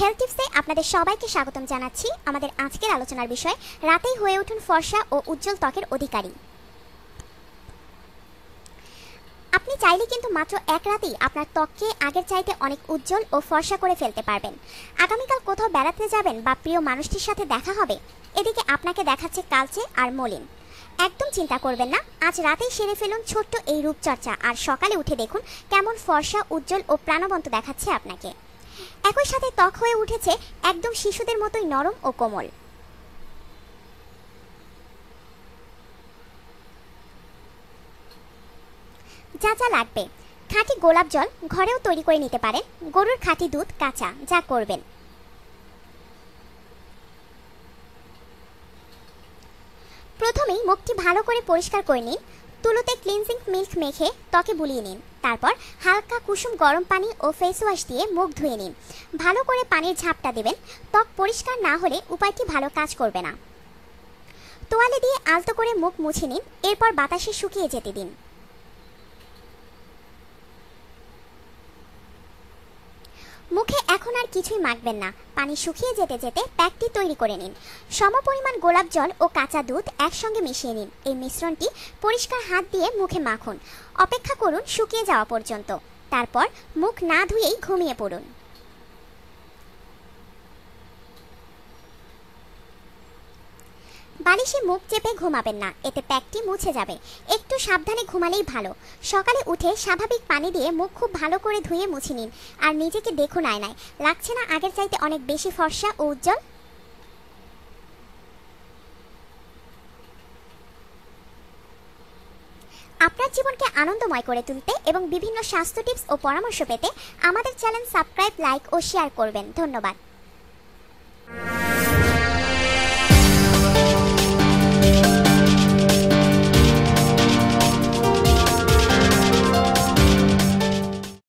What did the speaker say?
health টিপসে আপনাদের সবাইকে স্বাগতম জানাচ্ছি আমাদের আজকের আলোচনার বিষয় রাতেই হয়ে উঠুন ফর্সা ও উজ্জ্বল ত্বকের অধিকারী আপনি চাইলে কিন্তু মাত্র এক রাতেই আপনার ত্বককে আগের চাইতে অনেক উজ্জ্বল ও ফর্সা করে ফেলতে পারবেন আগামীকাল কোথাও বেড়াতে যাবেন বা প্রিয় মানুষটির সাথে দেখা হবে এদিকে আপনাকে দেখাচ্ছে কালচে আর মলিন একদম চিন্তা করবেন না আজ রাতেই সেরে ফেলুন ছোট্ট এই রূপচর্চা আর সকালে উঠে দেখুন কেমন ফর্সা উজ্জ্বল ও প্রাণবন্ত দেখাচ্ছে আপনাকে একই সাথে ত্বক হয়ে উঠেছে একদম শিশুদের মতোই নরম ও কোমল যা যা লাগবে খাঁটি গোলাপ জল ঘরেও তৈরি করে নিতে পারেন গরুর খাঁটি দুধ কাঁচা যা করবেন প্রথমেই মুখটি ভালো করে পরিষ্কার করে নিন তুলোতে ক্লিনজিং মিল্ক মেখে ত্বকে বুলিয়ে নিন তারপর হালকা কুসুম গরম পানি ও ফেস ওয়াশ দিয়ে মুখ ধুয়ে নিন ভালো করে পানির ঝাপটা দেবেন ত্বক পরিষ্কার না হলে উপায়টি ভালো কাজ করবে না তোয়ালে দিয়ে আলতো করে মুখ মুছে নিন এরপর বাতাসে শুকিয়ে যেতে দিন এখন আর কিছুই মাখবেন না পানি শুকিয়ে যেতে যেতে প্যাকটি তৈরি করে নিন সমপরিমাণ গোলাপ জল ও কাঁচা দুধ একসঙ্গে মিশিয়ে নিন এই মিশ্রণটি পরিষ্কার হাত দিয়ে মুখে মাখুন অপেক্ষা করুন শুকিয়ে যাওয়া পর্যন্ত তারপর মুখ না ধুয়েই ঘুমিয়ে পড়ুন বালিশে মুখ চেপে ঘুমাবেন না এতে প্যাকটি মুছে যাবে একটু সাবধানে ঘুমালেই ভালো সকালে উঠে স্বাভাবিক পানি দিয়ে মুখ খুব ভালো করে ধুয়ে মুছে নিন আর নিজেকে দেখুন আয়নায় লাগছে না আগের চাইতে অনেক বেশি ফর্সা ও উজ্জ্বল আপনার জীবনকে আনন্দময় করে তুলতে এবং বিভিন্ন স্বাস্থ্য টিপস ও পরামর্শ পেতে আমাদের চ্যানেল সাবস্ক্রাইব লাইক ও শেয়ার করবেন ধন্যবাদ